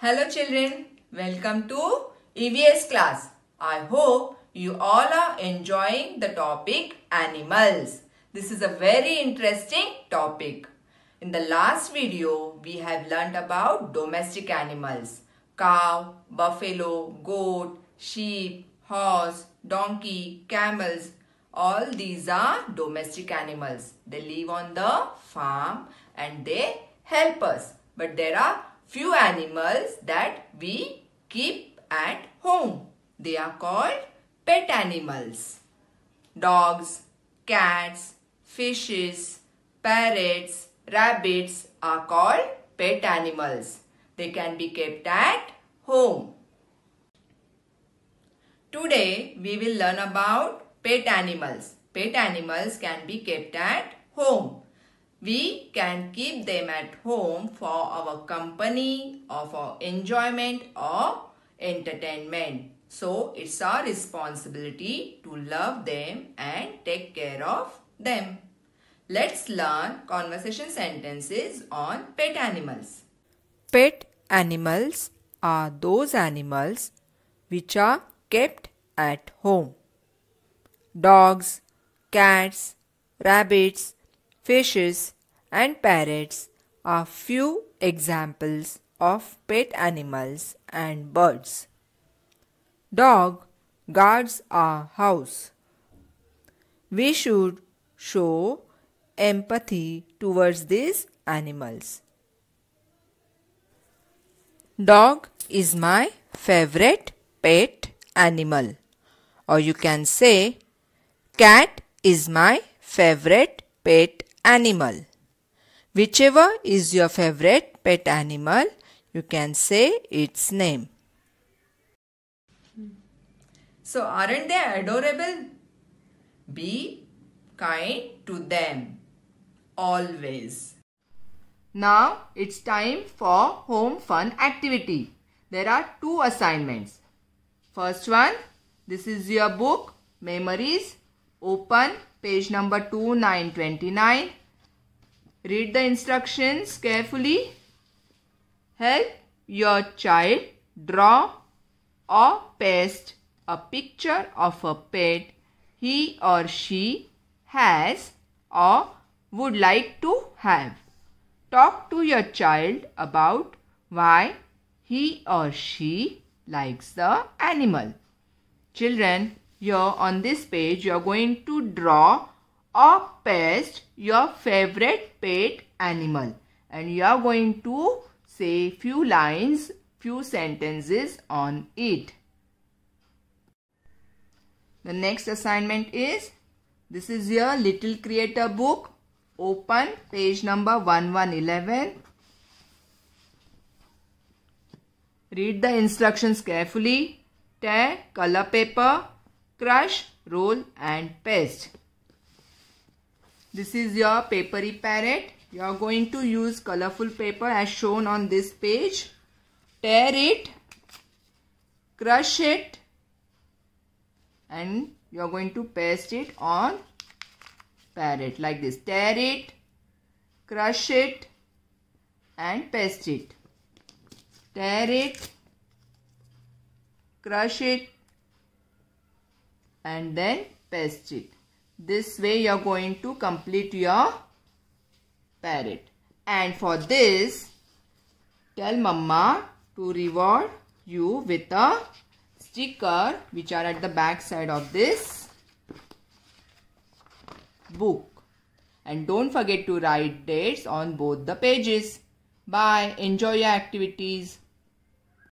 Hello children, welcome to EVS class. I hope you all are enjoying the topic animals. This is a very interesting topic. In the last video, we have learnt about domestic animals. Cow, buffalo, goat, sheep, horse, donkey, camels. All these are domestic animals. They live on the farm and they help us. But there are few animals that we keep at home. They are called pet animals. Dogs, cats, fishes, parrots, rabbits are called pet animals. They can be kept at home. Today we will learn about pet animals. Pet animals can be kept at home. We can keep them at home for our company or for enjoyment or entertainment. So it's our responsibility to love them and take care of them. Let's learn conversation sentences on pet animals. Pet animals are those animals which are kept at home. Dogs, cats, rabbits, fishes, and parrots are few examples of pet animals and birds. Dog guards our house. We should show empathy towards these animals. Dog is my favorite pet animal or you can say cat is my favorite pet animal. Whichever is your favorite pet animal, you can say its name. So, aren't they adorable? Be kind to them. Always. Now, it's time for home fun activity. There are two assignments. First one, this is your book, Memories, Open page number 2929. Read the instructions carefully. Help your child draw or paste a picture of a pet he or she has or would like to have. Talk to your child about why he or she likes the animal. Children, here on this page you are going to draw or paste your favorite pet animal and you are going to say few lines, few sentences on it. The next assignment is, this is your little creator book. Open page number 1111. Read the instructions carefully. Tear color paper crush, roll and paste. This is your papery parrot. You are going to use colorful paper as shown on this page. Tear it, crush it and you are going to paste it on parrot like this. Tear it, crush it and paste it. Tear it, crush it and then paste it. This way you are going to complete your parrot. And for this, tell mama to reward you with a sticker which are at the back side of this book. And don't forget to write dates on both the pages. Bye. Enjoy your activities.